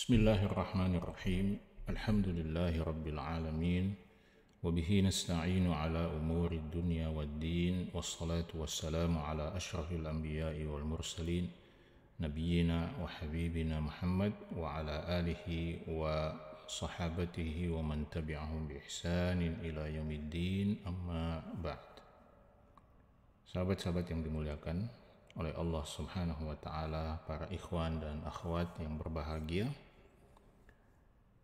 Bismillahirrahmanirrahim. Alhamdulillahirabbil alamin. Wabihi nasta'inu ala umuri dunya waddin wassalatu wassalamu ala asyrafil anbiya'i mursalin nabiyyina wa Muhammad wa ala wa sahabatihi wa tabi'ahum bi ihsanin ila ba'd. Sahabat-sahabat yang dimuliakan oleh Allah Subhanahu wa taala, para ikhwan dan akhwat yang berbahagia,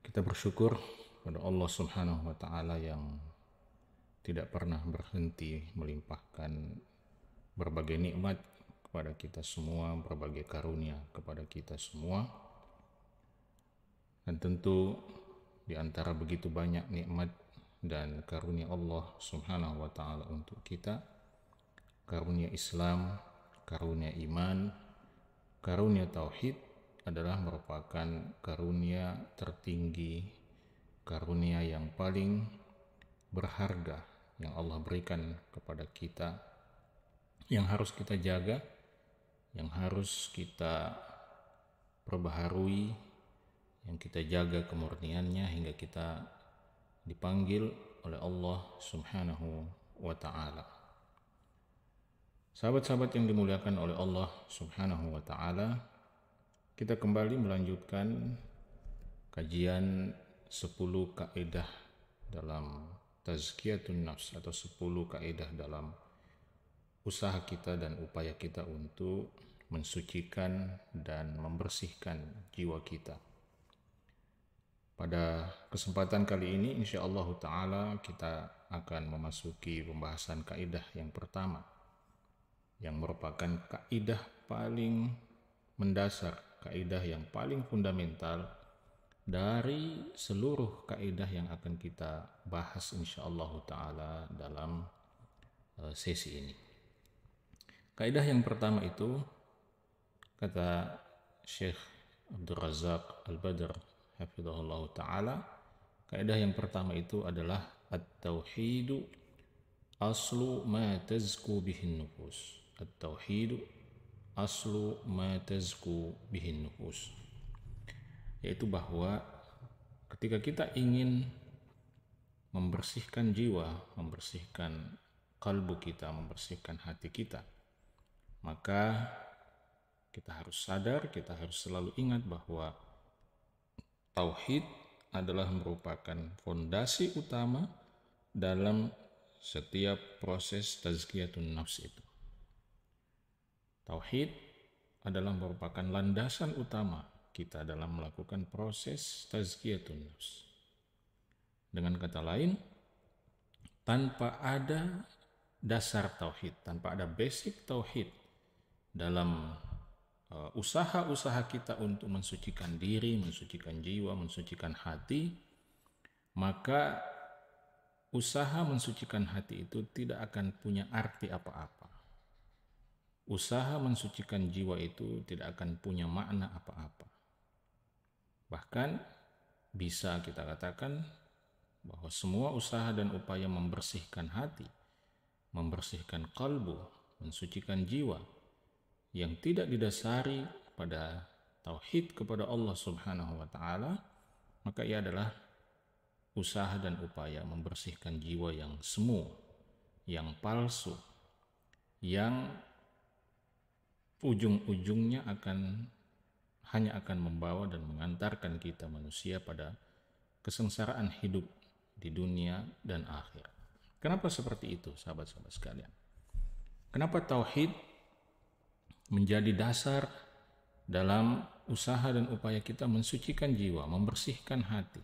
kita bersyukur pada Allah Subhanahu wa taala yang tidak pernah berhenti melimpahkan berbagai nikmat kepada kita semua, berbagai karunia kepada kita semua. Dan tentu di antara begitu banyak nikmat dan karunia Allah Subhanahu wa taala untuk kita, karunia Islam, karunia iman, karunia tauhid adalah merupakan karunia tertinggi, karunia yang paling berharga yang Allah berikan kepada kita, yang harus kita jaga, yang harus kita perbaharui, yang kita jaga kemurniannya hingga kita dipanggil oleh Allah Subhanahu wa taala. Sahabat-sahabat yang dimuliakan oleh Allah Subhanahu wa taala, kita kembali melanjutkan kajian 10 kaidah dalam tazkiyatun nafs atau 10 kaidah dalam usaha kita dan upaya kita untuk mensucikan dan membersihkan jiwa kita. Pada kesempatan kali ini insya Allah ta'ala kita akan memasuki pembahasan kaidah yang pertama yang merupakan kaidah paling mendasar kaidah yang paling fundamental dari seluruh kaidah yang akan kita bahas Insya insyaallah taala dalam eh, sesi ini. Kaidah yang pertama itu kata Syekh Abdul Razak Al-Badr hafizahullah taala kaidah yang pertama itu adalah at-tauhidu aslu ma tazku bihin nufus. At-tauhidu aslu ma tazku bihin nufus yaitu bahwa ketika kita ingin membersihkan jiwa, membersihkan kalbu kita, membersihkan hati kita, maka kita harus sadar, kita harus selalu ingat bahwa tauhid adalah merupakan fondasi utama dalam setiap proses tazkiyatun nafs itu. Tauhid adalah merupakan landasan utama kita dalam melakukan proses tazkiyatun nafs. Dengan kata lain, tanpa ada dasar tauhid, tanpa ada basic tauhid dalam eh, usaha-usaha kita untuk mensucikan diri, mensucikan jiwa, mensucikan hati, maka usaha mensucikan hati itu tidak akan punya arti apa-apa usaha mensucikan jiwa itu tidak akan punya makna apa-apa. Bahkan bisa kita katakan bahwa semua usaha dan upaya membersihkan hati, membersihkan kalbu, mensucikan jiwa yang tidak didasari pada tauhid kepada Allah Subhanahu wa taala, maka ia adalah usaha dan upaya membersihkan jiwa yang semu, yang palsu, yang ujung-ujungnya akan hanya akan membawa dan mengantarkan kita manusia pada kesengsaraan hidup di dunia dan akhir. Kenapa seperti itu, sahabat-sahabat sekalian? Kenapa tauhid menjadi dasar dalam usaha dan upaya kita mensucikan jiwa, membersihkan hati?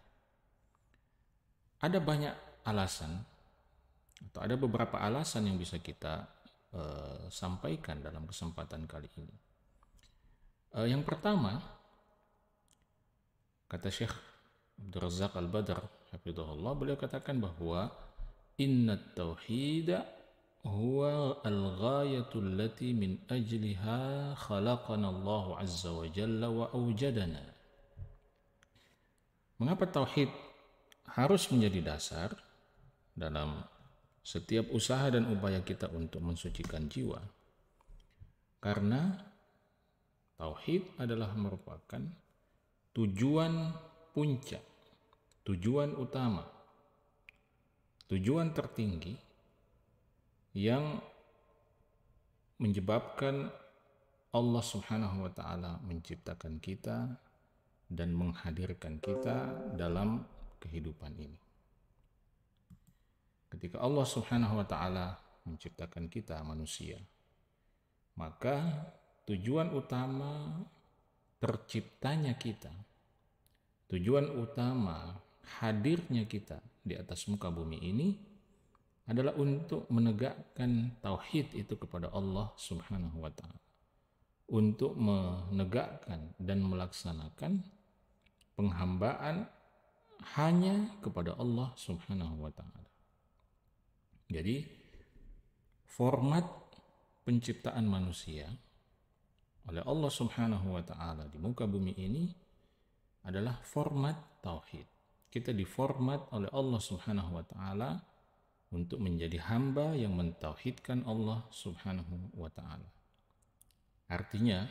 Ada banyak alasan atau ada beberapa alasan yang bisa kita Eh, sampaikan dalam kesempatan kali ini. Uh, yang pertama, kata Syekh Abdul Al-Badr, Allah, beliau katakan bahwa Inna tauhida huwa al-ghayatu allati min ajliha khalaqana Allah azza wa jalla wa awjadana. Mengapa tauhid harus menjadi dasar dalam setiap usaha dan upaya kita untuk mensucikan jiwa karena tauhid adalah merupakan tujuan puncak, tujuan utama, tujuan tertinggi yang menyebabkan Allah Subhanahu wa taala menciptakan kita dan menghadirkan kita dalam kehidupan ini ketika Allah Subhanahu wa taala menciptakan kita manusia, maka tujuan utama terciptanya kita, tujuan utama hadirnya kita di atas muka bumi ini adalah untuk menegakkan tauhid itu kepada Allah Subhanahu wa taala. Untuk menegakkan dan melaksanakan penghambaan hanya kepada Allah Subhanahu wa taala. Jadi format penciptaan manusia oleh Allah Subhanahu wa taala di muka bumi ini adalah format tauhid. Kita diformat oleh Allah Subhanahu wa taala untuk menjadi hamba yang mentauhidkan Allah Subhanahu wa taala. Artinya,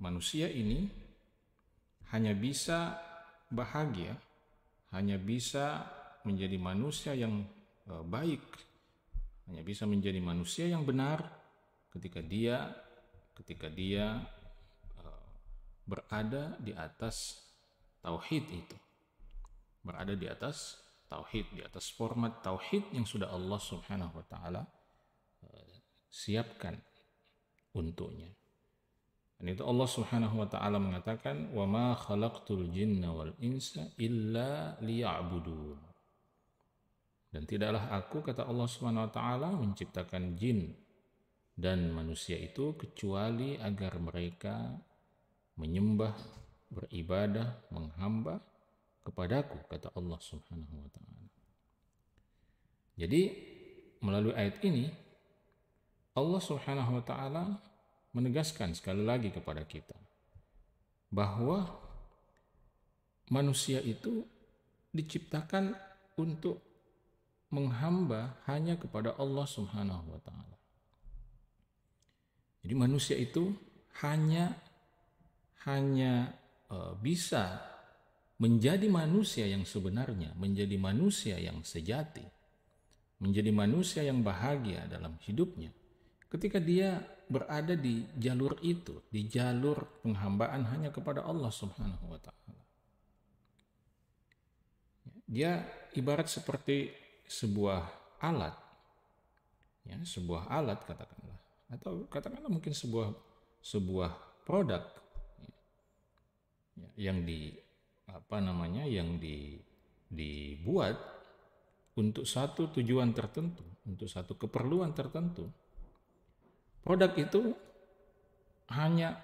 manusia ini hanya bisa bahagia, hanya bisa menjadi manusia yang e, baik hanya bisa menjadi manusia yang benar ketika dia ketika dia e, berada di atas tauhid itu. Berada di atas tauhid, di atas format tauhid yang sudah Allah Subhanahu wa taala e, siapkan untuknya. Dan itu Allah Subhanahu wa taala mengatakan, "Wa ma khalaqtul jinna wal insa illa liya'budun." Dan tidaklah aku kata Allah Subhanahu wa taala menciptakan jin dan manusia itu kecuali agar mereka menyembah, beribadah, menghamba kepadaku kata Allah Subhanahu wa taala. Jadi melalui ayat ini Allah Subhanahu wa taala menegaskan sekali lagi kepada kita bahwa manusia itu diciptakan untuk menghamba hanya kepada Allah Subhanahu wa taala. Jadi manusia itu hanya hanya eh, bisa menjadi manusia yang sebenarnya, menjadi manusia yang sejati, menjadi manusia yang bahagia dalam hidupnya ketika dia berada di jalur itu, di jalur penghambaan hanya kepada Allah Subhanahu wa taala. Dia ibarat seperti sebuah alat, ya, sebuah alat katakanlah, atau katakanlah mungkin sebuah sebuah produk ya, yang di apa namanya yang di, dibuat untuk satu tujuan tertentu, untuk satu keperluan tertentu. Produk itu hanya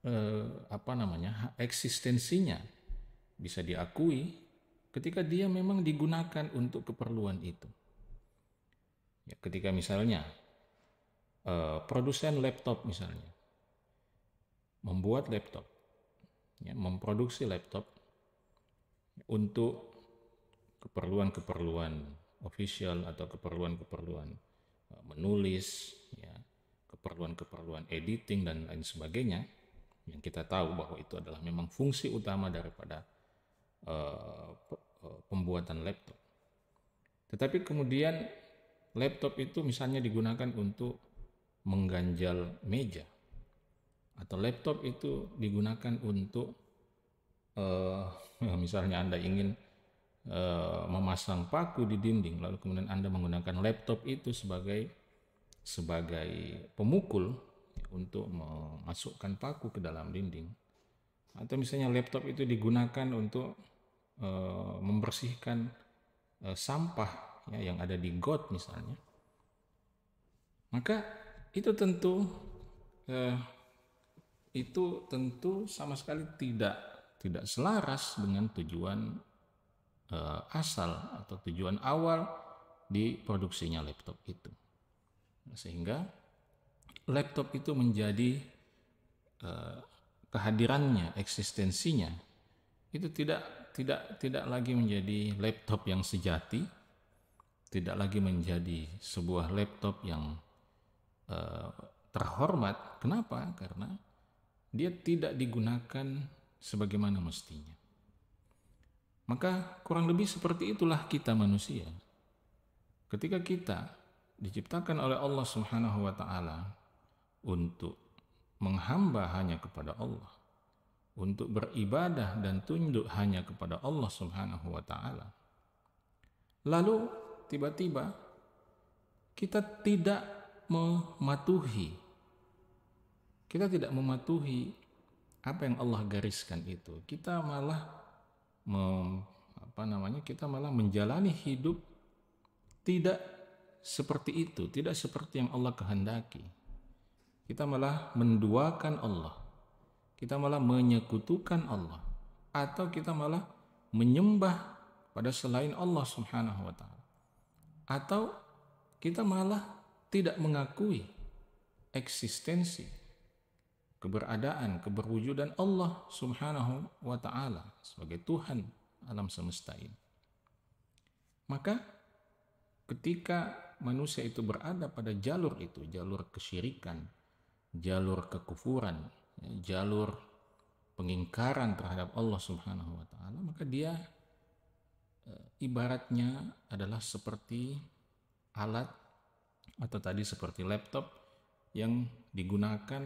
eh, apa namanya eksistensinya bisa diakui ketika dia memang digunakan untuk keperluan itu. Ya, ketika misalnya uh, produsen laptop misalnya membuat laptop, ya, memproduksi laptop untuk keperluan-keperluan official atau keperluan-keperluan eh, menulis, ya, keperluan-keperluan editing dan lain sebagainya yang kita tahu bahwa itu adalah memang fungsi utama daripada uh, Eh, pembuatan laptop. Tetapi kemudian laptop itu misalnya digunakan untuk mengganjal meja atau laptop itu digunakan untuk uh, misalnya Anda ingin uh, memasang paku di dinding lalu kemudian Anda menggunakan laptop itu sebagai sebagai pemukul untuk memasukkan paku ke dalam dinding atau misalnya laptop itu digunakan untuk e, membersihkan e, sampah ya, yang ada di got misalnya, maka itu tentu e, itu tentu sama sekali tidak tidak selaras dengan tujuan e, asal atau tujuan awal di produksinya laptop itu sehingga laptop itu menjadi e, kehadirannya eksistensinya itu tidak tidak tidak lagi menjadi laptop yang sejati, tidak lagi menjadi sebuah laptop yang uh, terhormat. Kenapa? Karena dia tidak digunakan sebagaimana mestinya. Maka kurang lebih seperti itulah kita manusia. Ketika kita diciptakan oleh Allah Subhanahu wa taala untuk menghamba hanya kepada Allah, untuk beribadah dan tunduk hanya kepada Allah Subhanahu wa taala. Lalu tiba-tiba kita tidak mematuhi kita tidak mematuhi apa yang Allah gariskan itu. Kita malah mem, apa namanya? Kita malah menjalani hidup tidak seperti itu, tidak seperti yang Allah kehendaki. Kita malah menduakan Allah kita malah menyekutukan Allah atau kita malah menyembah pada selain Allah Subhanahu wa taala. Atau kita malah tidak mengakui eksistensi keberadaan, keberwujudan Allah Subhanahu wa taala sebagai Tuhan alam semesta ini. Maka ketika manusia itu berada pada jalur itu, jalur kesyirikan, jalur kekufuran, jalur pengingkaran terhadap Allah Subhanahu wa taala, maka dia eh, ibaratnya adalah seperti alat atau tadi seperti laptop yang digunakan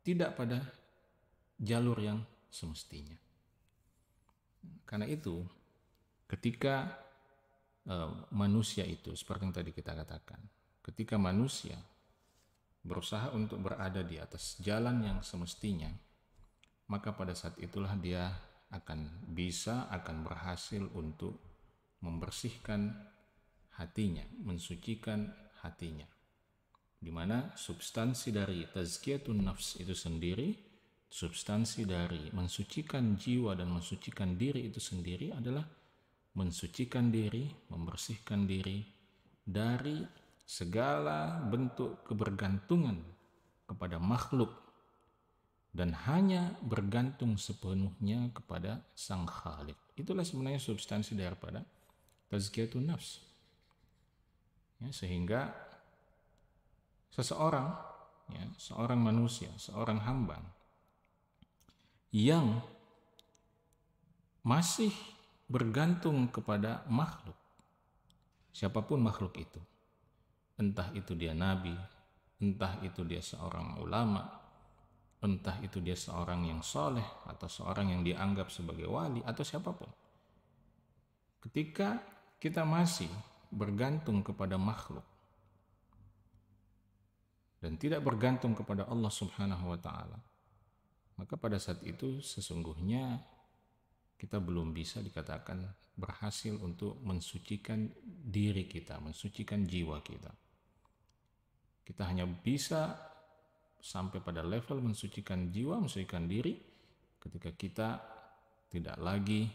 tidak pada jalur yang semestinya. Karena itu, ketika eh, manusia itu seperti yang tadi kita katakan, ketika manusia berusaha untuk berada di atas jalan yang semestinya, maka pada saat itulah dia akan bisa, akan berhasil untuk membersihkan hatinya, mensucikan hatinya. Di mana substansi dari tazkiyatun nafs itu sendiri, substansi dari mensucikan jiwa dan mensucikan diri itu sendiri adalah mensucikan diri, membersihkan diri dari segala bentuk kebergantungan kepada makhluk dan hanya bergantung sepenuhnya kepada Sang Khalik. Itulah sebenarnya substansi daripada tazkiyatun nafs. Ya, sehingga seseorang, ya, seorang manusia, seorang hamba yang masih bergantung kepada makhluk, siapapun makhluk itu, entah itu dia nabi, entah itu dia seorang ulama, entah itu dia seorang yang soleh atau seorang yang dianggap sebagai wali atau siapapun. Ketika kita masih bergantung kepada makhluk dan tidak bergantung kepada Allah Subhanahu wa taala, maka pada saat itu sesungguhnya kita belum bisa dikatakan berhasil untuk mensucikan diri kita, mensucikan jiwa kita. Kita hanya bisa sampai pada level mensucikan jiwa, mensucikan diri ketika kita tidak lagi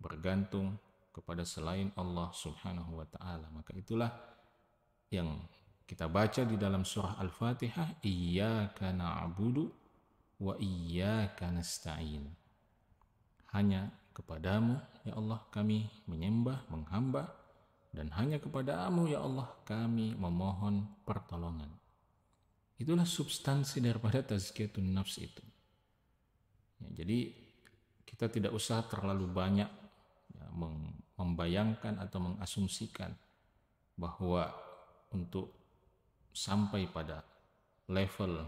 bergantung kepada selain Allah Subhanahu wa taala. Maka itulah yang kita baca di dalam surah Al-Fatihah, "Iyyaka na'budu wa iyyaka nasta'in." Hanya kepadamu ya Allah kami menyembah, menghamba dan hanya kepadamu ya Allah kami memohon pertolongan. Itulah substansi daripada tazkiyatun nafs itu. Ya, jadi kita tidak usah terlalu banyak ya, membayangkan atau mengasumsikan bahwa untuk sampai pada level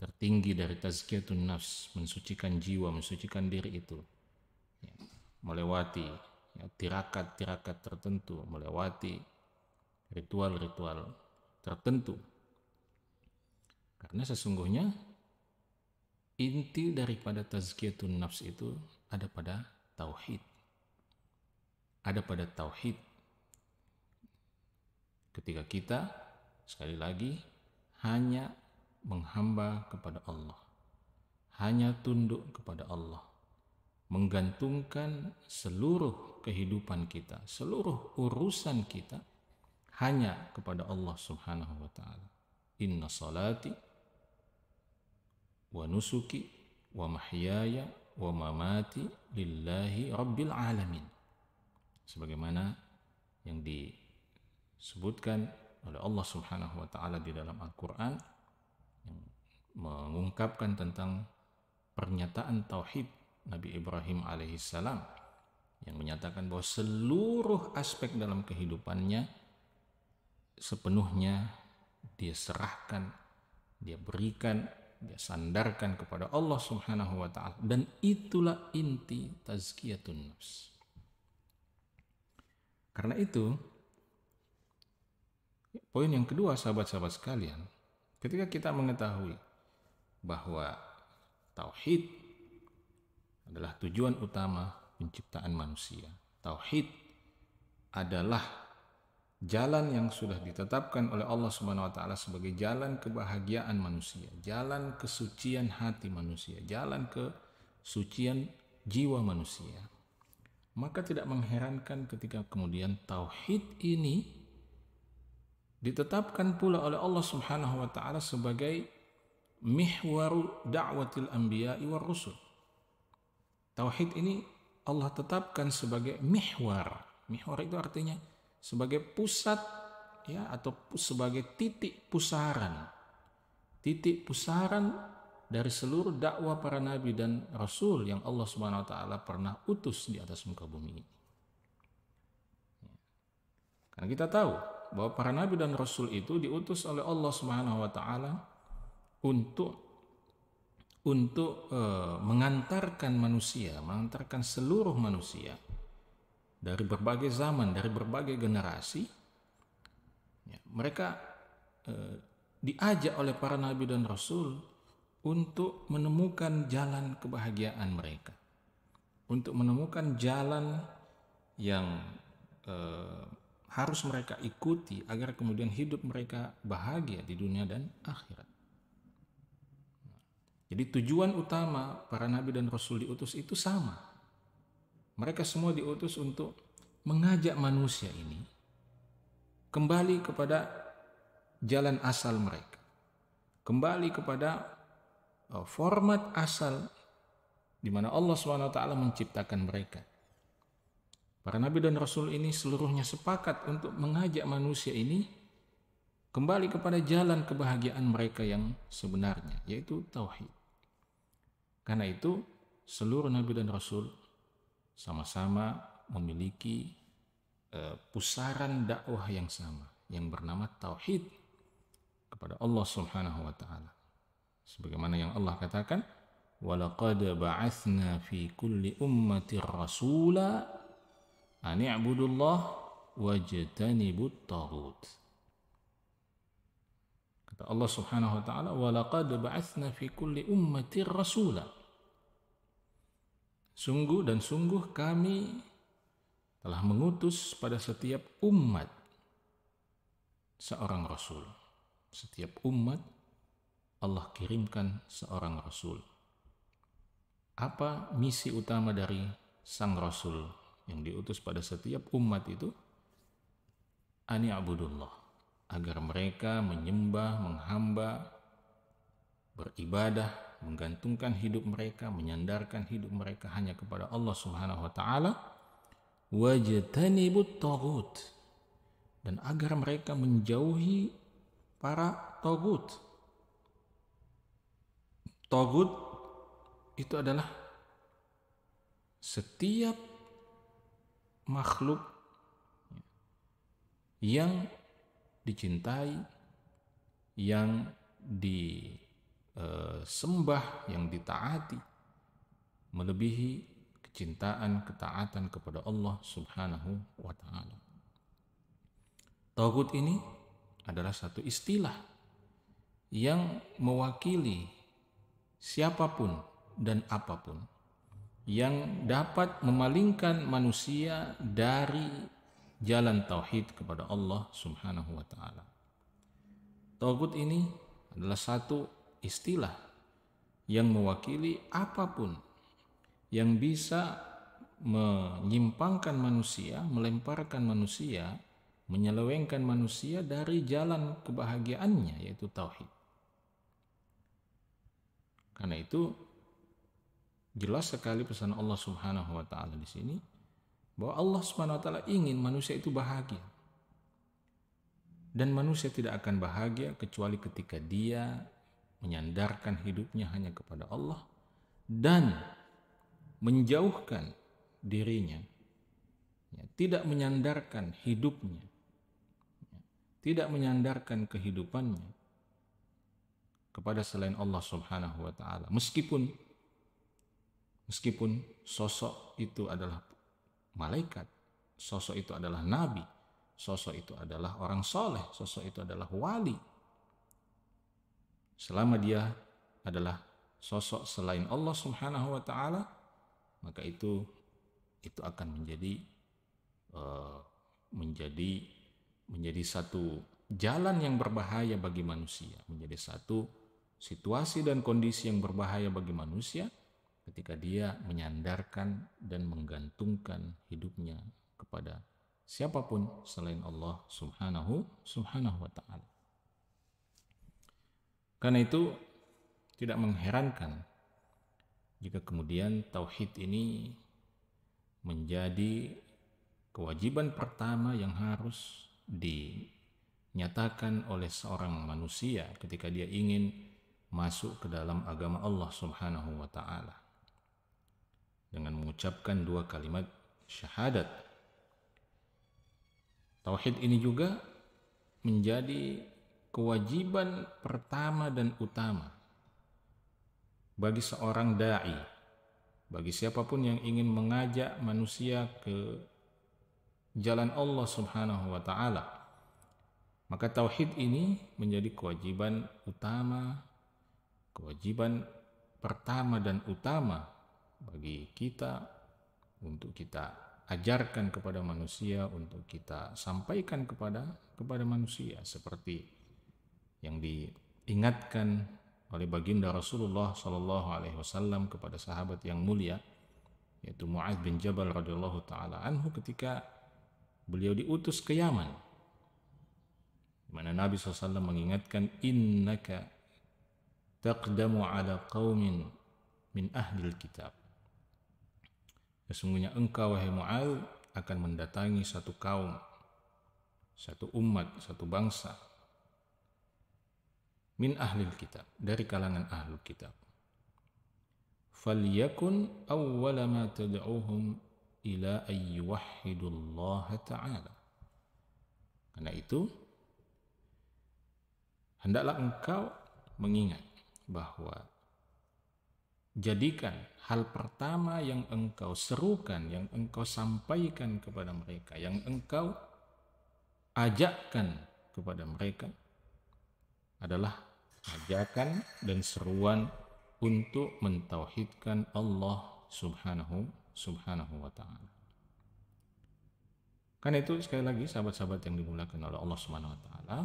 tertinggi dari tazkiyatun nafs, mensucikan jiwa, mensucikan diri itu, ya, melewati tirakat-tirakat tertentu, melewati ritual-ritual tertentu. Karena sesungguhnya inti daripada tazkiyatun nafs itu ada pada tauhid. Ada pada tauhid. Ketika kita sekali lagi hanya menghamba kepada Allah. Hanya tunduk kepada Allah menggantungkan seluruh kehidupan kita, seluruh urusan kita hanya kepada Allah Subhanahu wa taala. Inna salati wa nusuki wa mahyaya wa mamati lillahi rabbil alamin. Sebagaimana yang disebutkan oleh Allah Subhanahu wa taala di dalam Al-Qur'an yang mengungkapkan tentang pernyataan tauhid Nabi Ibrahim alaihissalam yang menyatakan bahwa seluruh aspek dalam kehidupannya sepenuhnya dia serahkan, dia berikan, dia sandarkan kepada Allah Subhanahu wa taala dan itulah inti tazkiyatun nafs. Karena itu poin yang kedua sahabat-sahabat sekalian, ketika kita mengetahui bahwa tauhid adalah tujuan utama penciptaan manusia. Tauhid adalah jalan yang sudah ditetapkan oleh Allah Subhanahu wa taala sebagai jalan kebahagiaan manusia, jalan kesucian hati manusia, jalan kesucian jiwa manusia. Maka tidak mengherankan ketika kemudian tauhid ini ditetapkan pula oleh Allah Subhanahu wa taala sebagai mihwaru da'watil anbiya'i war rusul Tauhid ini Allah tetapkan sebagai mihwar. Mihwar itu artinya sebagai pusat ya atau sebagai titik pusaran. Titik pusaran dari seluruh dakwah para nabi dan rasul yang Allah Subhanahu wa taala pernah utus di atas muka bumi ini. Karena kita tahu bahwa para nabi dan rasul itu diutus oleh Allah Subhanahu wa taala untuk untuk uh, mengantarkan manusia, mengantarkan seluruh manusia dari berbagai zaman, dari berbagai generasi. Ya, mereka uh, diajak oleh para nabi dan rasul untuk menemukan jalan kebahagiaan mereka, untuk menemukan jalan yang eh, harus mereka ikuti agar kemudian hidup mereka bahagia di dunia dan akhirat. Jadi tujuan utama para nabi dan rasul diutus itu sama. Mereka semua diutus untuk mengajak manusia ini kembali kepada jalan asal mereka. Kembali kepada e, format asal di mana Allah SWT menciptakan mereka. Para nabi dan rasul ini seluruhnya sepakat untuk mengajak manusia ini kembali kepada jalan kebahagiaan mereka yang sebenarnya, yaitu tauhid. Karena itu seluruh nabi dan rasul sama-sama memiliki uh, pusaran dakwah yang sama yang bernama tauhid kepada Allah Subhanahu wa taala. Sebagaimana yang Allah katakan, "Walaqad ba'atsna fi kulli ummati rasula an i'budullaha wajtanibut taghut." Kata Allah Subhanahu wa taala, "Wa laqad ba'atsna fi kulli ummatin rasula." Sungguh dan sungguh kami telah mengutus pada setiap umat seorang rasul. Setiap umat Allah kirimkan seorang rasul. Apa misi utama dari sang rasul yang diutus pada setiap umat itu? Ani abudullah agar mereka menyembah, menghamba, beribadah, menggantungkan hidup mereka, menyandarkan hidup mereka hanya kepada Allah Subhanahu wa taala. Wajtanibut tagut dan agar mereka menjauhi para togut. Togut itu adalah setiap makhluk yang dicintai, yang disembah, e, yang ditaati, melebihi kecintaan, ketaatan kepada Allah Subhanahu wa Ta'ala. Tauhid ini adalah satu istilah yang mewakili siapapun dan apapun yang dapat memalingkan manusia dari jalan tauhid kepada Allah Subhanahu wa taala. Tauhid ini adalah satu istilah yang mewakili apapun yang bisa menyimpangkan manusia, melemparkan manusia, menyelewengkan manusia dari jalan kebahagiaannya yaitu tauhid. Karena itu jelas sekali pesan Allah Subhanahu wa taala di sini bahwa Allah Subhanahu wa taala ingin manusia itu bahagia. Dan manusia tidak akan bahagia kecuali ketika dia menyandarkan hidupnya hanya kepada Allah dan menjauhkan dirinya ya, tidak menyandarkan hidupnya ya, tidak menyandarkan kehidupannya kepada selain Allah Subhanahu wa taala meskipun meskipun sosok itu adalah malaikat, sosok itu adalah nabi, sosok itu adalah orang soleh, sosok itu adalah wali. Selama dia adalah sosok selain Allah Subhanahu wa taala, maka itu itu akan menjadi eh, menjadi menjadi satu jalan yang berbahaya bagi manusia, menjadi satu situasi dan kondisi yang berbahaya bagi manusia ketika dia menyandarkan dan menggantungkan hidupnya kepada siapapun selain Allah Subhanahu Subhanahu wa taala. Karena itu tidak mengherankan jika kemudian tauhid ini menjadi kewajiban pertama yang harus dinyatakan oleh seorang manusia ketika dia ingin masuk ke dalam agama Allah Subhanahu wa taala dengan mengucapkan dua kalimat syahadat. Tauhid ini juga menjadi kewajiban pertama dan utama bagi seorang dai, bagi siapapun yang ingin mengajak manusia ke jalan Allah Subhanahu wa taala. Maka tauhid ini menjadi kewajiban utama, kewajiban pertama dan utama bagi kita untuk kita ajarkan kepada manusia untuk kita sampaikan kepada kepada manusia seperti yang diingatkan oleh baginda Rasulullah Shallallahu Alaihi Wasallam kepada sahabat yang mulia yaitu Muaz bin Jabal radhiyallahu taala anhu ketika beliau diutus ke Yaman di mana Nabi SAW mengingatkan innaka taqdamu ala qaumin min ahlil kitab Sesungguhnya engkau, wahai Mu'al, akan mendatangi satu kaum, satu umat, satu bangsa. Min ahlil kitab, dari kalangan ahlul kitab. Falyakun awwala ma tad'uhum ila ayyuwahhidullaha ta'ala. Karena itu, hendaklah engkau mengingat bahwa Jadikan hal pertama yang engkau serukan, yang engkau sampaikan kepada mereka, yang engkau ajakkan kepada mereka adalah ajakan dan seruan untuk mentauhidkan Allah Subhanahu Subhanahu wa taala. Kan itu sekali lagi sahabat-sahabat yang dimuliakan oleh Allah Subhanahu wa taala,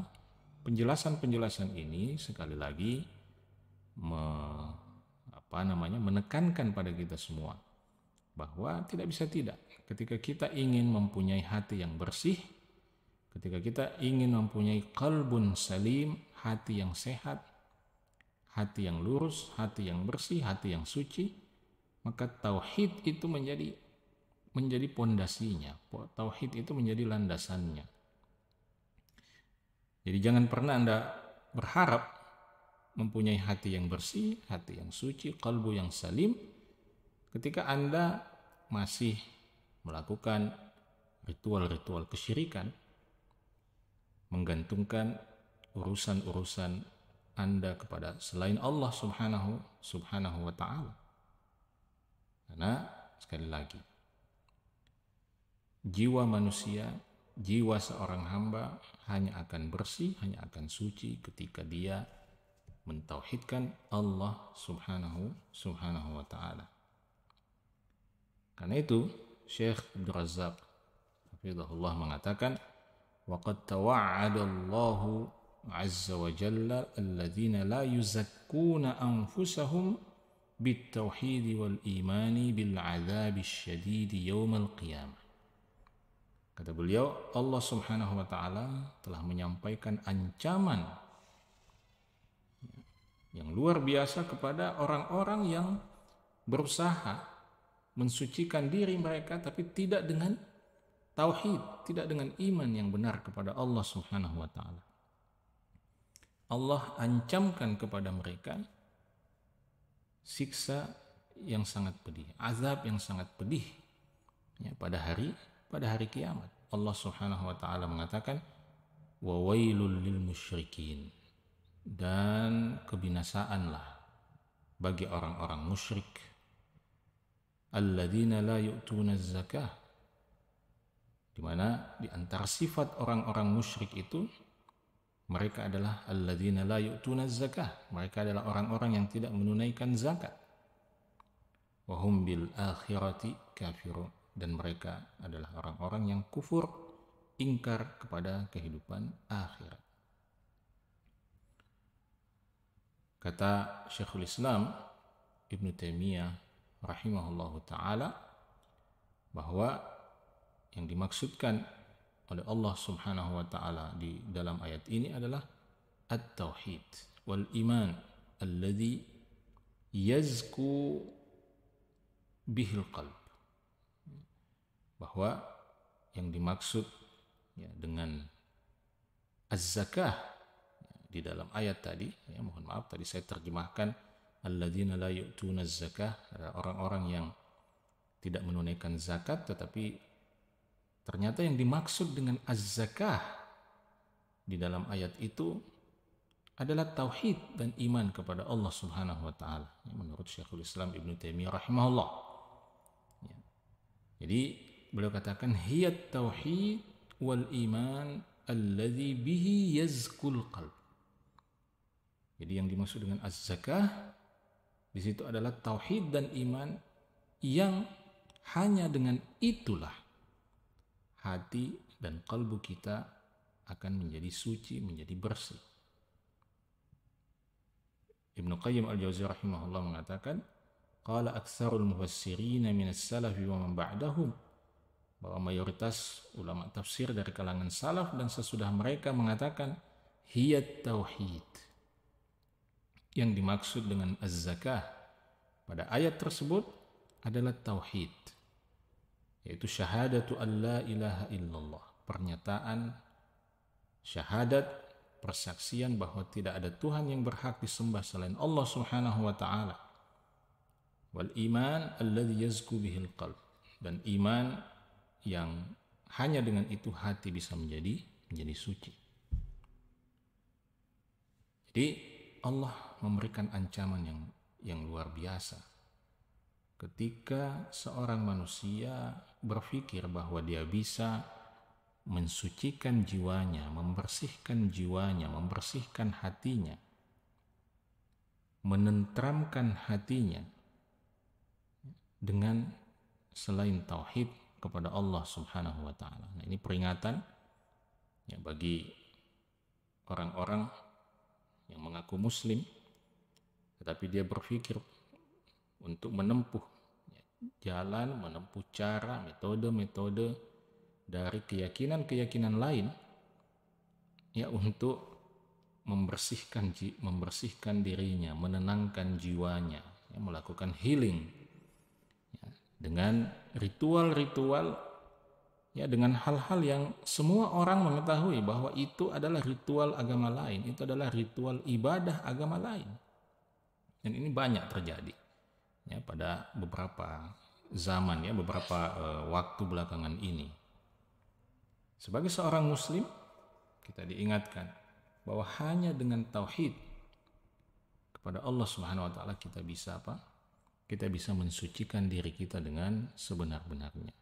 penjelasan-penjelasan ini sekali lagi me apa namanya menekankan pada kita semua bahwa tidak bisa tidak ketika kita ingin mempunyai hati yang bersih ketika kita ingin mempunyai kalbun salim hati yang sehat hati yang lurus hati yang bersih hati yang suci maka tauhid itu menjadi menjadi pondasinya tauhid itu menjadi landasannya jadi jangan pernah Anda berharap mempunyai hati yang bersih, hati yang suci, kalbu yang salim, ketika Anda masih melakukan ritual-ritual kesyirikan, menggantungkan urusan-urusan Anda kepada selain Allah Subhanahu Subhanahu wa taala. Karena sekali lagi jiwa manusia, jiwa seorang hamba hanya akan bersih, hanya akan suci ketika dia mentauhidkan Allah Subhanahu Subhanahu wa taala. Karena itu Syekh Abdul Razzaq hafizahullah mengatakan waqad tawa'ada Allah azza wa jalla alladziina la yuzakkuna anfusahum bitauhid wal imani bil adzab syadid yaumal qiyamah. Kata beliau, Allah Subhanahu wa taala telah menyampaikan ancaman yang luar biasa kepada orang-orang yang berusaha mensucikan diri mereka tapi tidak dengan tauhid, tidak dengan iman yang benar kepada Allah Subhanahu wa taala. Allah ancamkan kepada mereka siksa yang sangat pedih, azab yang sangat pedih ya, pada hari pada hari kiamat. Allah Subhanahu wa taala mengatakan wa wailul lil musyrikin dan kebinasaanlah bagi orang-orang musyrik alladzina la yu'tuna zakah di mana di antara sifat orang-orang musyrik itu mereka adalah alladzina la yu'tuna zakah mereka adalah orang-orang yang tidak menunaikan zakat wahum bil akhirati kafirun dan mereka adalah orang-orang yang kufur ingkar kepada kehidupan akhirat Kata Syekhul Islam Ibn Taimiyah rahimahullah taala bahwa yang dimaksudkan oleh Allah Subhanahu wa taala di dalam ayat ini adalah at-tauhid wal iman alladhi yazku bihil qalb bahwa yang dimaksud ya, dengan az-zakah di dalam ayat tadi ya mohon maaf tadi saya terjemahkan alladzina la yu'tuna zakah orang-orang yang tidak menunaikan zakat tetapi ternyata yang dimaksud dengan az-zakah di dalam ayat itu adalah tauhid dan iman kepada Allah Subhanahu wa taala ya, menurut Syekhul Islam Ibnu Taimiyah rahimahullah ya. jadi beliau katakan hiya tauhid wal iman alladzi bihi yazkul qalb jadi yang dimaksud dengan az-zakah di situ adalah tauhid dan iman yang hanya dengan itulah hati dan kalbu kita akan menjadi suci, menjadi bersih. Ibn Qayyim al-Jauziyah rahimahullah mengatakan, qala aktsarul mufassirin min as salaf wa man ba'dahum bahwa mayoritas ulama tafsir dari kalangan salaf dan sesudah mereka mengatakan hiyat tauhid yang dimaksud dengan az-zakah pada ayat tersebut adalah tauhid, yaitu syahadatu Allah ilaha illallah, pernyataan syahadat persaksian bahwa tidak ada Tuhan yang berhak disembah selain Allah Subhanahu wa taala. Wal iman alladhi yazku bihil qalb dan iman yang hanya dengan itu hati bisa menjadi menjadi suci. Jadi Allah memberikan ancaman yang yang luar biasa. Ketika seorang manusia berpikir bahwa dia bisa mensucikan jiwanya, membersihkan jiwanya, membersihkan hatinya, menentramkan hatinya dengan selain tauhid kepada Allah Subhanahu wa taala. Nah, ini peringatan ya bagi orang-orang yang mengaku muslim tetapi dia berpikir untuk menempuh jalan, menempuh cara, metode-metode dari keyakinan-keyakinan lain ya untuk membersihkan membersihkan dirinya, menenangkan jiwanya, ya, melakukan healing ya, dengan ritual-ritual ya dengan hal-hal yang semua orang mengetahui bahwa itu adalah ritual agama lain, itu adalah ritual ibadah agama lain. Dan ini banyak terjadi ya pada beberapa zaman ya beberapa uh, waktu belakangan ini. Sebagai seorang muslim kita diingatkan bahwa hanya dengan tauhid kepada Allah Subhanahu wa taala kita bisa apa? Kita bisa mensucikan diri kita dengan sebenar-benarnya.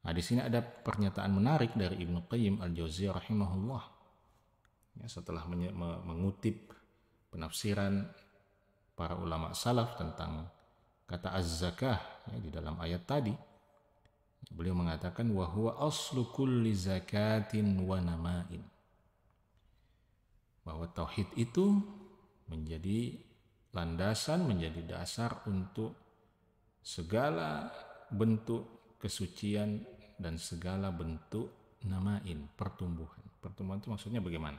Nah, di sini ada pernyataan menarik dari Ibnu Qayyim Al-Jauziyah rahimahullah. Ya, setelah mengutip penafsiran para ulama salaf tentang kata az-zakah ya, di dalam ayat tadi. Beliau mengatakan wahwa aslu kulli zakatin wa namain. Bahwa tauhid itu menjadi landasan, menjadi dasar untuk segala bentuk kesucian dan segala bentuk namain pertumbuhan. Pertumbuhan itu maksudnya bagaimana?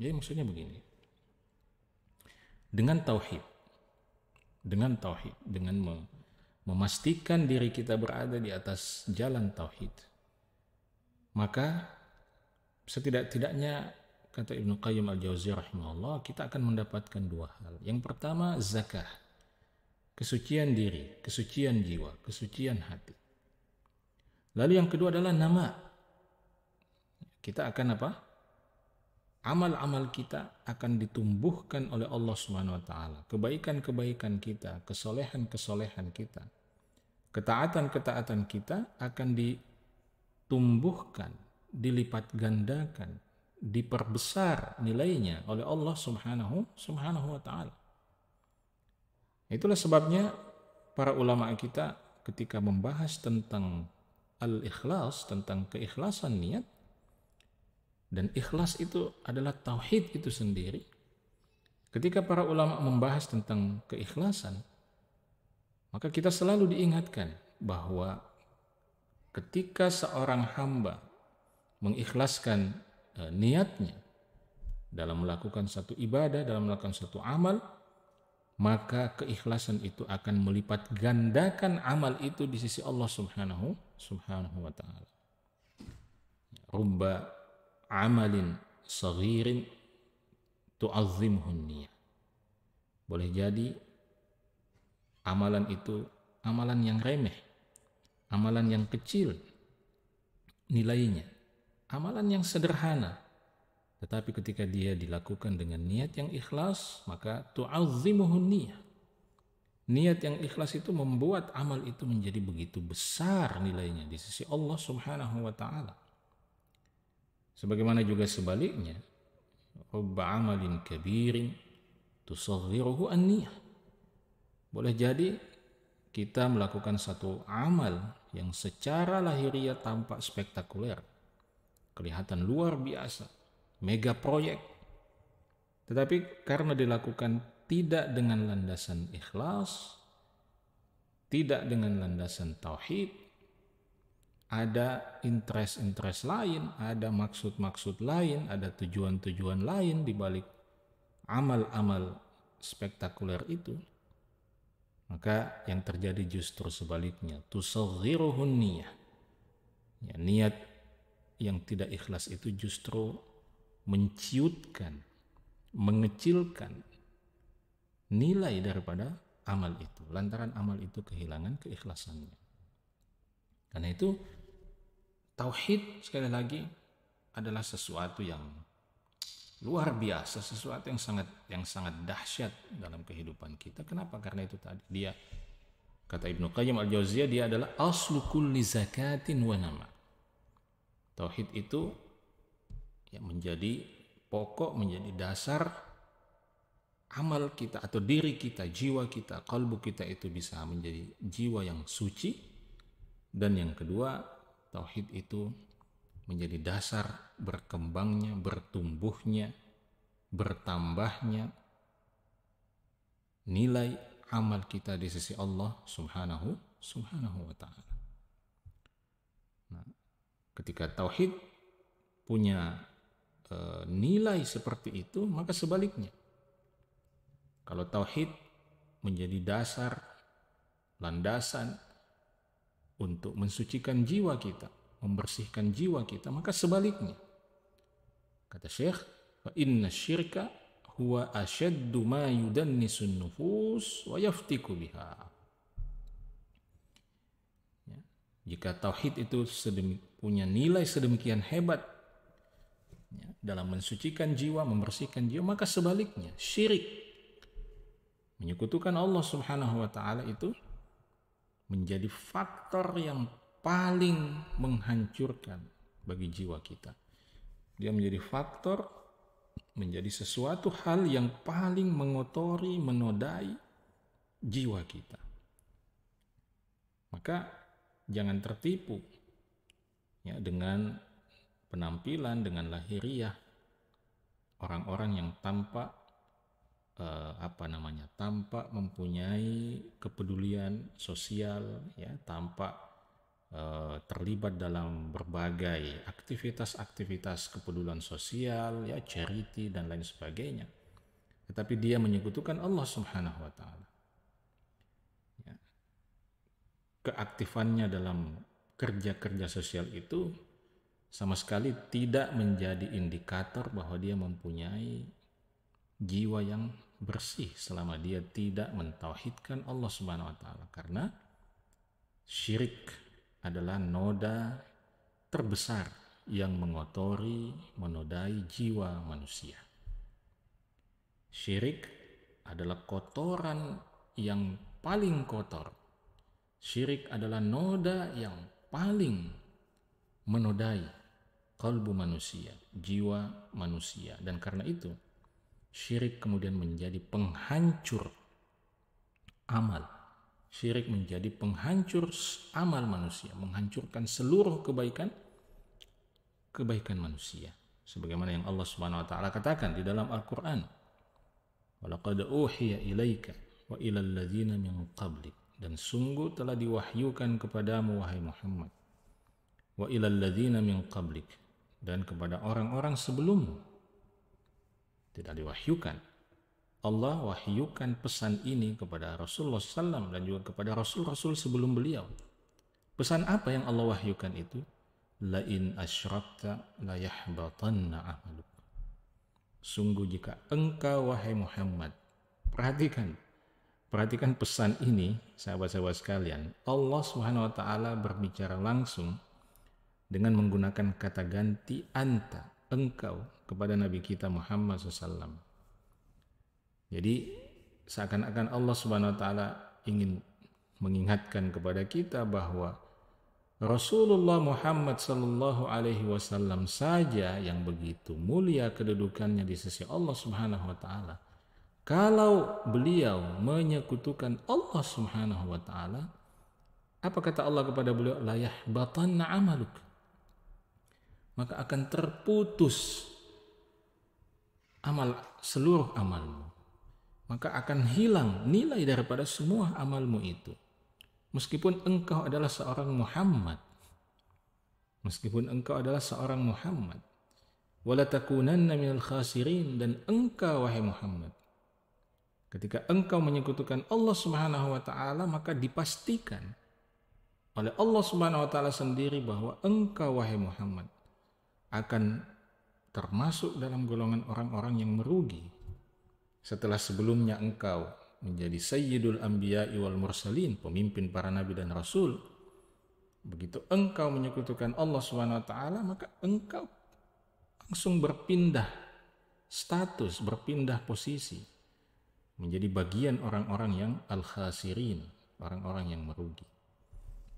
Jadi ya, maksudnya begini. Dengan tauhid dengan tauhid, dengan memastikan diri kita berada di atas jalan tauhid. Maka setidak-tidaknya kata Ibnu Qayyim Al-Jauziyah rahimahullah, kita akan mendapatkan dua hal. Yang pertama zakah. Kesucian diri, kesucian jiwa, kesucian hati. Lalu yang kedua adalah nama. Kita akan apa? amal-amal kita akan ditumbuhkan oleh Allah Subhanahu wa taala. Kebaikan-kebaikan kita, kesolehan-kesolehan kita, ketaatan-ketaatan kita akan ditumbuhkan, dilipat gandakan, diperbesar nilainya oleh Allah Subhanahu Subhanahu wa taala. Itulah sebabnya para ulama kita ketika membahas tentang al-ikhlas, tentang keikhlasan niat, dan ikhlas itu adalah tauhid itu sendiri. Ketika para ulama membahas tentang keikhlasan, maka kita selalu diingatkan bahwa ketika seorang hamba mengikhlaskan e, niatnya dalam melakukan satu ibadah, dalam melakukan satu amal, maka keikhlasan itu akan melipat gandakan amal itu di sisi Allah Subhanahu Subhanahu wa taala. Ya, Rumba amalin saghirin tu'azzimhun niyah. Boleh jadi amalan itu amalan yang remeh, amalan yang kecil nilainya, amalan yang sederhana. Tetapi ketika dia dilakukan dengan niat yang ikhlas, maka tu'azzimuhun niyah. Niat yang ikhlas itu membuat amal itu menjadi begitu besar nilainya di sisi Allah Subhanahu wa taala. Sebagaimana juga sebaliknya, rubba amalin kabirin tusaghiruhu an Boleh jadi kita melakukan satu amal yang secara lahiriah tampak spektakuler, kelihatan luar biasa, mega proyek. Tetapi karena dilakukan tidak dengan landasan ikhlas, tidak dengan landasan tauhid, ada interest-interest lain, ada maksud-maksud lain, ada tujuan-tujuan lain di balik amal-amal spektakuler itu. Maka yang terjadi justru sebaliknya, tusaghiruhun niyah. Ya, niat yang tidak ikhlas itu justru menciutkan, mengecilkan nilai daripada amal itu. Lantaran amal itu kehilangan keikhlasannya. Karena itu Tauhid sekali lagi adalah sesuatu yang luar biasa, sesuatu yang sangat yang sangat dahsyat dalam kehidupan kita. Kenapa? Karena itu tadi dia kata Ibnu Qayyim al jauziyah dia adalah aslu kulli zakatin wa nama. Tauhid itu yang menjadi pokok, menjadi dasar amal kita atau diri kita, jiwa kita, kalbu kita itu bisa menjadi jiwa yang suci dan yang kedua tauhid itu menjadi dasar berkembangnya, bertumbuhnya, bertambahnya nilai amal kita di sisi Allah Subhanahu Subhanahu wa taala. Nah, ketika tauhid punya e, nilai seperti itu, maka sebaliknya kalau tauhid menjadi dasar landasan untuk mensucikan jiwa kita, membersihkan jiwa kita, maka sebaliknya. Kata Syekh, inna syirka huwa asyaddu ma yudannisun nufus wa yaftiku biha. Ya. Jika tauhid itu punya nilai sedemikian hebat ya, dalam mensucikan jiwa, membersihkan jiwa, maka sebaliknya syirik menyekutukan Allah Subhanahu wa taala itu menjadi faktor yang paling menghancurkan bagi jiwa kita. Dia menjadi faktor, menjadi sesuatu hal yang paling mengotori, menodai jiwa kita. Maka jangan tertipu ya dengan penampilan, dengan lahiriah orang-orang yang tampak eh, apa namanya tampak mempunyai kepedulian sosial ya tampak eh, terlibat dalam berbagai aktivitas-aktivitas kepedulian sosial ya charity dan lain sebagainya tetapi dia menyekutukan Allah Subhanahu wa taala ya. keaktifannya dalam kerja-kerja sosial itu sama sekali tidak menjadi indikator bahwa dia mempunyai jiwa yang bersih selama dia tidak mentauhidkan Allah Subhanahu wa taala karena syirik adalah noda terbesar yang mengotori, menodai jiwa manusia. Syirik adalah kotoran yang paling kotor. Syirik adalah noda yang paling menodai kalbu manusia, jiwa manusia. Dan karena itu, Syirik kemudian menjadi penghancur amal. Syirik menjadi penghancur amal manusia, menghancurkan seluruh kebaikan kebaikan manusia. Sebagaimana yang Allah Subhanahu wa taala katakan di dalam Al-Qur'an. Walaqad uhiya ilaika wa ilal ladzina min qablik dan sungguh telah diwahyukan kepadamu wahai Muhammad wa ilal ladzina min qablik dan kepada orang-orang sebelummu tidak diwahyukan. Allah wahyukan pesan ini kepada Rasulullah SAW dan juga kepada Rasul-Rasul sebelum beliau. Pesan apa yang Allah wahyukan itu? Lain asyrakta layahbatanna amaluk. Sungguh jika engkau wahai Muhammad, perhatikan, perhatikan pesan ini sahabat-sahabat sekalian. Allah Subhanahu wa taala berbicara langsung dengan menggunakan kata ganti anta engkau kepada Nabi kita Muhammad SAW. Jadi seakan-akan Allah Subhanahu Wa Taala ingin mengingatkan kepada kita bahwa Rasulullah Muhammad Sallallahu Alaihi Wasallam saja yang begitu mulia kedudukannya di sisi Allah Subhanahu Wa Taala. Kalau beliau menyekutukan Allah Subhanahu Wa Taala, apa kata Allah kepada beliau? Layah batan amaluk maka akan terputus amal seluruh amalmu. Maka akan hilang nilai daripada semua amalmu itu. Meskipun engkau adalah seorang Muhammad. Meskipun engkau adalah seorang Muhammad. Wala takunanna minal khasirin. Dan engkau wahai Muhammad. Ketika engkau menyekutukan Allah Subhanahu wa taala maka dipastikan oleh Allah Subhanahu wa taala sendiri bahwa engkau wahai Muhammad akan termasuk dalam golongan orang-orang yang merugi setelah sebelumnya engkau menjadi sayyidul anbiya wal mursalin pemimpin para nabi dan rasul begitu engkau menyekutukan Allah Swt maka engkau langsung berpindah status berpindah posisi menjadi bagian orang-orang yang al-khasirin orang-orang yang merugi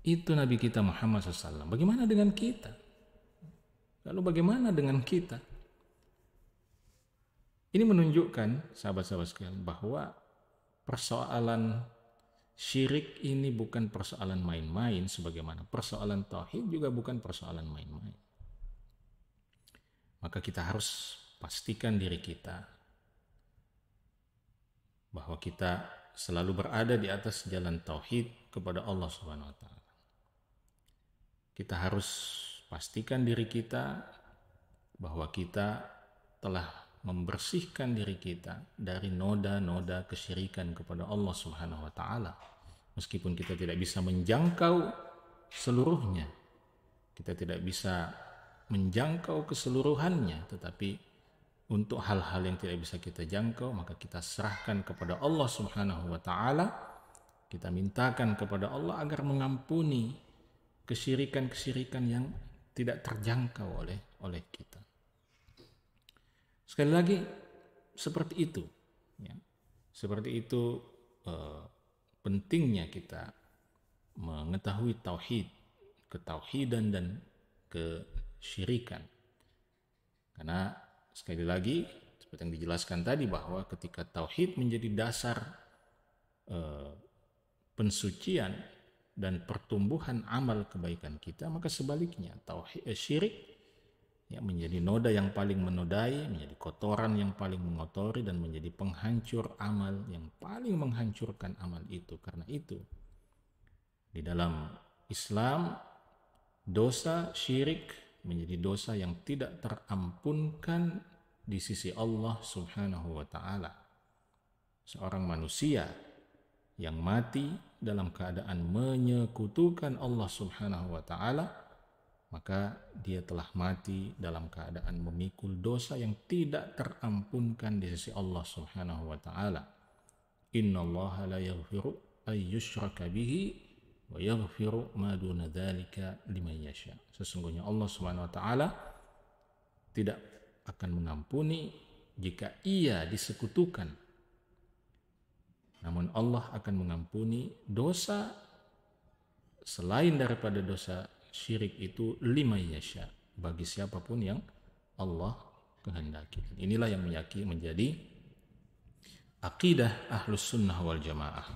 itu Nabi kita Muhammad SAW bagaimana dengan kita Lalu bagaimana dengan kita? Ini menunjukkan, sahabat-sahabat sekalian, bahwa persoalan syirik ini bukan persoalan main-main sebagaimana persoalan tauhid juga bukan persoalan main-main. Maka kita harus pastikan diri kita bahwa kita selalu berada di atas jalan tauhid kepada Allah Subhanahu wa taala. Kita harus pastikan diri kita bahwa kita telah membersihkan diri kita dari noda-noda kesyirikan kepada Allah Subhanahu wa taala. Meskipun kita tidak bisa menjangkau seluruhnya, kita tidak bisa menjangkau keseluruhannya, tetapi untuk hal-hal yang tidak bisa kita jangkau, maka kita serahkan kepada Allah Subhanahu wa taala. Kita mintakan kepada Allah agar mengampuni kesyirikan-kesyirikan yang tidak terjangkau oleh oleh kita. Sekali lagi seperti itu, ya. seperti itu eh, pentingnya kita mengetahui tauhid, ketauhidan dan kesyirikan. Karena sekali lagi seperti yang dijelaskan tadi bahwa ketika tauhid menjadi dasar eh, pensucian dan pertumbuhan amal kebaikan kita, maka sebaliknya tauhid eh, syirik ya menjadi noda yang paling menodai, menjadi kotoran yang paling mengotori dan menjadi penghancur amal yang paling menghancurkan amal itu. Karena itu di dalam Islam dosa syirik menjadi dosa yang tidak terampunkan di sisi Allah Subhanahu wa taala. Seorang manusia yang mati dalam keadaan menyekutukan Allah Subhanahu wa taala maka dia telah mati dalam keadaan memikul dosa yang tidak terampunkan di sisi Allah Subhanahu wa taala. Innallaha la yaghfiru ay bihi wa yaghfiru ma duna dzalika liman yasha. Sesungguhnya Allah Subhanahu wa taala tidak akan mengampuni jika ia disekutukan namun Allah akan mengampuni dosa selain daripada dosa syirik itu lima yasha bagi siapapun yang Allah kehendaki. Inilah yang meyakini menjadi akidah ahlus sunnah wal jamaah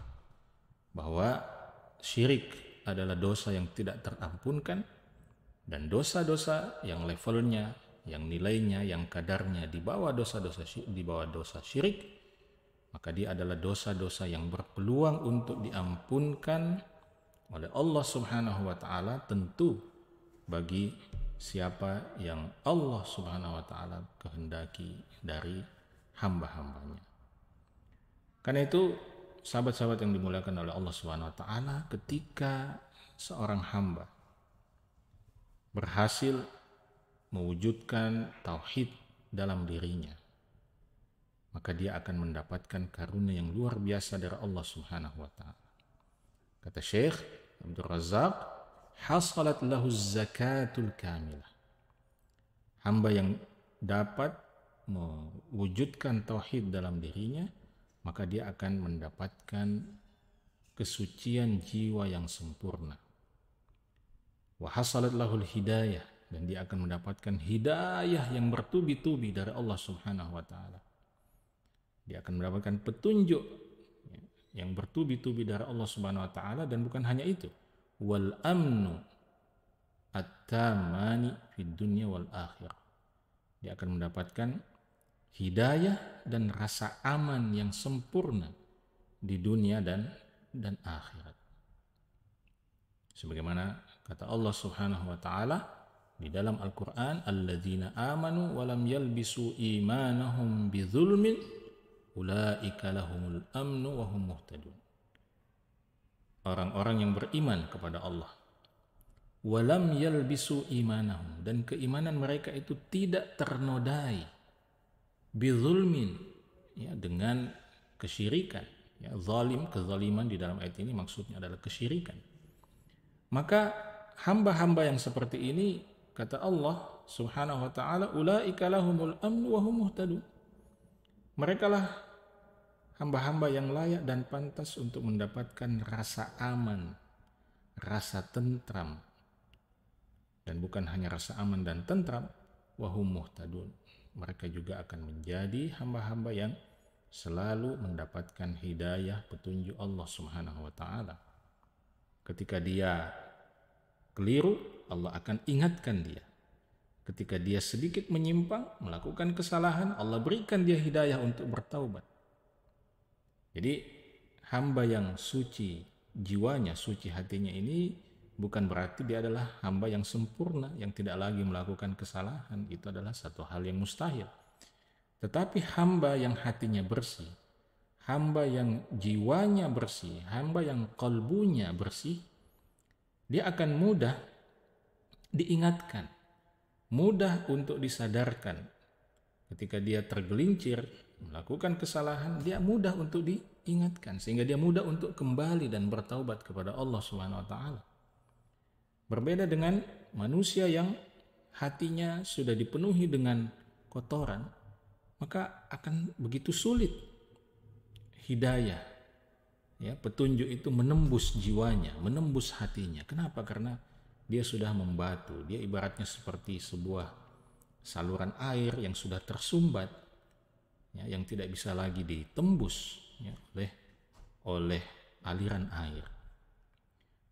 bahwa syirik adalah dosa yang tidak terampunkan dan dosa-dosa yang levelnya, yang nilainya, yang kadarnya di bawah dosa-dosa di bawah dosa syirik maka dia adalah dosa-dosa yang berpeluang untuk diampunkan oleh Allah Subhanahu wa taala tentu bagi siapa yang Allah Subhanahu wa taala kehendaki dari hamba-hambanya. Karena itu sahabat-sahabat yang dimuliakan oleh Allah Subhanahu wa taala ketika seorang hamba berhasil mewujudkan tauhid dalam dirinya maka dia akan mendapatkan karunia yang luar biasa dari Allah Subhanahu wa taala. Kata Syekh Abdul Razak, hasalat lahu zakatul kamilah. Hamba yang dapat mewujudkan tauhid dalam dirinya, maka dia akan mendapatkan kesucian jiwa yang sempurna. Wahasalat lahul hidayah dan dia akan mendapatkan hidayah yang bertubi-tubi dari Allah Subhanahu wa taala dia akan mendapatkan petunjuk yang bertubi-tubi dari Allah Subhanahu wa taala dan bukan hanya itu. Wal amnu at-tamani fid dunya wal akhirah. Dia akan mendapatkan hidayah dan rasa aman yang sempurna di dunia dan dan akhirat. Sebagaimana kata Allah Subhanahu wa taala di dalam Al-Qur'an, "Alladzina amanu wa lam yalbisu imanahum bidzulmin Ulaika lahumul amnu wa hum muhtadun. Orang-orang yang beriman kepada Allah. Walam yalbisu imanahum dan keimanan mereka itu tidak ternodai bizulmin ya dengan kesyirikan ya zalim kezaliman di dalam ayat ini maksudnya adalah kesyirikan maka hamba-hamba yang seperti ini kata Allah Subhanahu wa taala ulaika lahumul amnu wa hum muhtadun Merekalah hamba-hamba yang layak dan pantas untuk mendapatkan rasa aman, rasa tentram. Dan bukan hanya rasa aman dan tentram, wahum muhtadun. Mereka juga akan menjadi hamba-hamba yang selalu mendapatkan hidayah petunjuk Allah Subhanahu wa taala. Ketika dia keliru, Allah akan ingatkan dia. Ketika dia sedikit menyimpang, melakukan kesalahan, Allah berikan dia hidayah untuk bertaubat. Jadi, hamba yang suci jiwanya, suci hatinya ini bukan berarti dia adalah hamba yang sempurna, yang tidak lagi melakukan kesalahan. Itu adalah satu hal yang mustahil. Tetapi hamba yang hatinya bersih, hamba yang jiwanya bersih, hamba yang kalbunya bersih, dia akan mudah diingatkan mudah untuk disadarkan. Ketika dia tergelincir, melakukan kesalahan, dia mudah untuk diingatkan sehingga dia mudah untuk kembali dan bertaubat kepada Allah Subhanahu wa taala. Berbeda dengan manusia yang hatinya sudah dipenuhi dengan kotoran, maka akan begitu sulit hidayah ya petunjuk itu menembus jiwanya, menembus hatinya. Kenapa? Karena dia sudah membatu, dia ibaratnya seperti sebuah saluran air yang sudah tersumbat, ya, yang tidak bisa lagi ditembus ya, oleh oleh aliran air.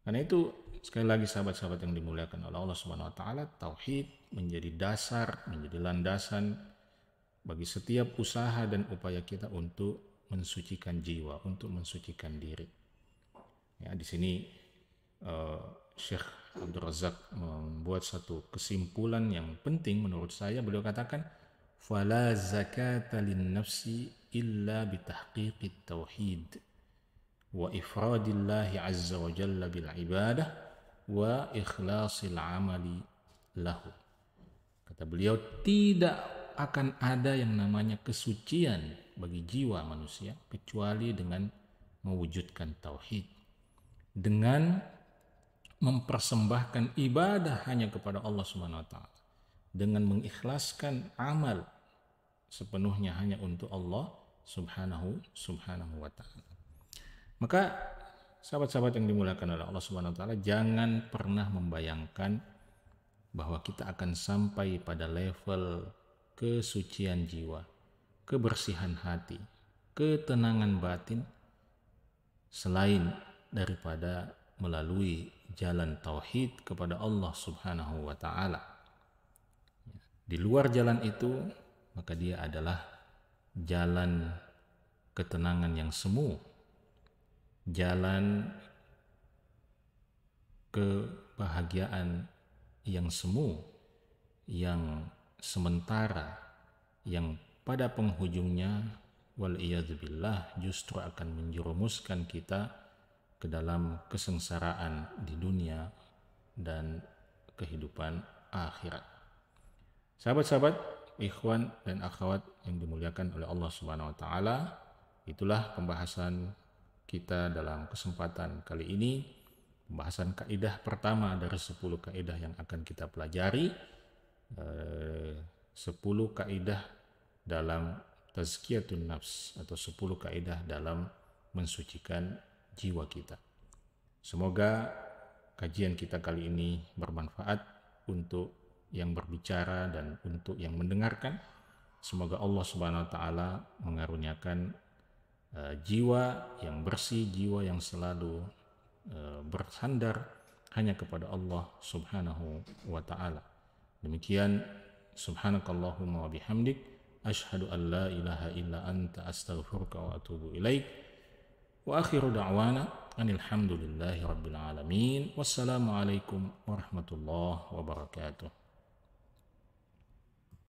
Karena itu sekali lagi sahabat-sahabat yang dimuliakan oleh Allah Subhanahu wa taala, tauhid menjadi dasar, menjadi landasan bagi setiap usaha dan upaya kita untuk mensucikan jiwa, untuk mensucikan diri. Ya, di sini uh, Syekh Abdul Razak membuat satu kesimpulan yang penting menurut saya. Beliau katakan, "Fala zakata lin nafsi illa tahqiqi tauhid wa ifradillahi azza wa jalla bil ibadah wa ikhlasil amali lahu." Kata beliau, tidak akan ada yang namanya kesucian bagi jiwa manusia kecuali dengan mewujudkan tauhid dengan mempersembahkan ibadah hanya kepada Allah Subhanahu wa taala dengan mengikhlaskan amal sepenuhnya hanya untuk Allah Subhanahu Subhanahu wa taala. Maka sahabat-sahabat yang dimulakan oleh Allah Subhanahu wa taala jangan pernah membayangkan bahwa kita akan sampai pada level kesucian jiwa, kebersihan hati, ketenangan batin selain daripada melalui jalan tauhid kepada Allah Subhanahu wa taala. Di luar jalan itu, maka dia adalah jalan ketenangan yang semu, jalan kebahagiaan yang semu, yang sementara, yang pada penghujungnya wal justru akan menjerumuskan kita ke dalam kesengsaraan di dunia dan kehidupan akhirat. Sahabat-sahabat, ikhwan dan akhwat yang dimuliakan oleh Allah Subhanahu wa taala, itulah pembahasan kita dalam kesempatan kali ini. Pembahasan kaidah pertama dari 10 kaidah yang akan kita pelajari. Eh, 10 kaidah dalam tazkiyatun nafs atau 10 kaidah dalam mensucikan jiwa kita. Semoga kajian kita kali ini bermanfaat untuk yang berbicara dan untuk yang mendengarkan. Semoga Allah Subhanahu wa taala mengaruniakan eh, jiwa yang bersih, jiwa yang selalu eh, bersandar hanya kepada Allah Subhanahu wa taala. Demikian subhanakallahumma wa bihamdik asyhadu an la ilaha illa anta astaghfiruka wa atubu ilaik. وآخر دعوانا أن الحمد لله رب العالمين والسلام عليكم ورحمة الله وبركاته